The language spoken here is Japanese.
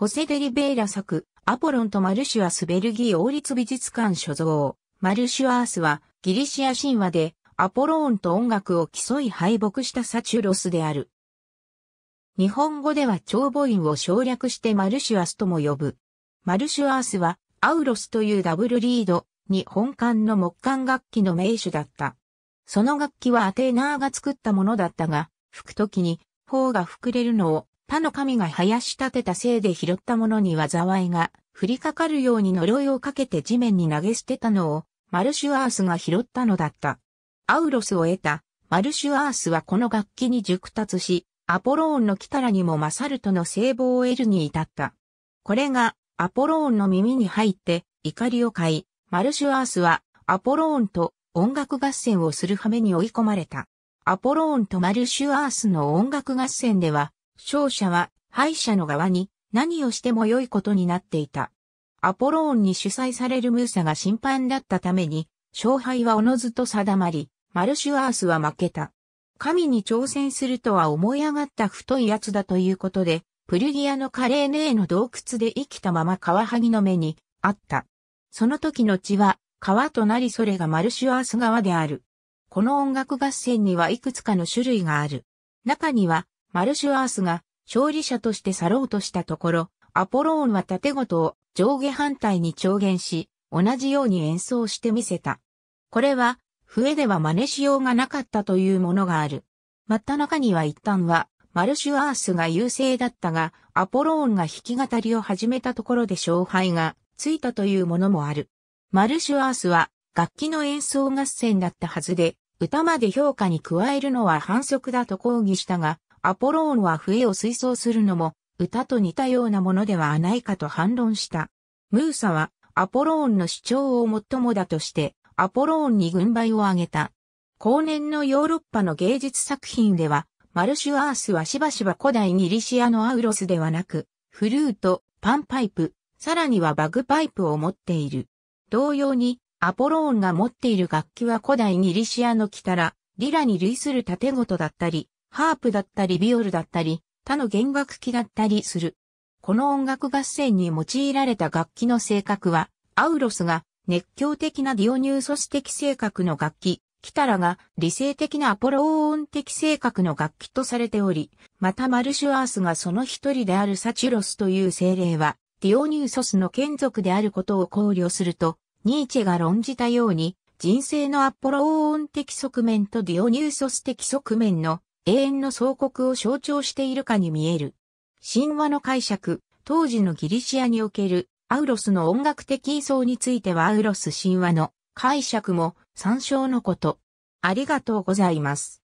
ホセデリベーラ作、アポロンとマルシュアスベルギー王立美術館所蔵。マルシュアースはギリシア神話でアポローンと音楽を競い敗北したサチュロスである。日本語では長母音を省略してマルシュアスとも呼ぶ。マルシュアースはアウロスというダブルリード、日本館の木管楽器の名手だった。その楽器はアテーナーが作ったものだったが、吹くときに、頬が膨れるのを他の神が生やし立てたせいで拾ったものに災いが降りかかるように呪いをかけて地面に投げ捨てたのをマルシュアースが拾ったのだった。アウロスを得たマルシュアースはこの楽器に熟達し、アポローンの来たらにも勝るとの聖望を得るに至った。これがアポローンの耳に入って怒りを買い、マルシュアースはアポローンと音楽合戦をする羽目に追い込まれた。アポローンとマルシュアースの音楽合戦では、勝者は敗者の側に何をしても良いことになっていた。アポローンに主催されるムーサが審判だったために、勝敗はおのずと定まり、マルシュアースは負けた。神に挑戦するとは思い上がった太いやつだということで、プルギアのカレーネーの洞窟で生きたままカワハギの目にあった。その時の血は川となりそれがマルシュアース川である。この音楽合戦にはいくつかの種類がある。中にはマルシュアースが勝利者として去ろうとしたところ、アポローンは盾ごとを上下反対に調弦し、同じように演奏してみせた。これは、笛では真似しようがなかったというものがある。真った中には一旦は、マルシュアースが優勢だったが、アポローンが弾き語りを始めたところで勝敗がついたというものもある。マルシュアースは、楽器の演奏合戦だったはずで、歌まで評価に加えるのは反則だと抗議したが、アポローンは笛を吹奏するのも、歌と似たようなものではないかと反論した。ムーサは、アポローンの主張をもっともだとして、アポローンに軍配を上げた。後年のヨーロッパの芸術作品では、マルシュアースはしばしば古代ギリシアのアウロスではなく、フルート、パンパイプ、さらにはバグパイプを持っている。同様に、アポローンが持っている楽器は古代ギリシアのタら、リラに類する盾事だったり、ハープだったりビオルだったり、他の弦楽器だったりする。この音楽合戦に用いられた楽器の性格は、アウロスが熱狂的なディオニューソス的性格の楽器、キタラが理性的なアポロオーン的性格の楽器とされており、またマルシュアースがその一人であるサチュロスという精霊は、ディオニューソスの眷属であることを考慮すると、ニーチェが論じたように、人生のアポロオーン的側面とディオニューソス的側面の永遠の総国を象徴しているかに見える。神話の解釈、当時のギリシアにおけるアウロスの音楽的位相についてはアウロス神話の解釈も参照のこと。ありがとうございます。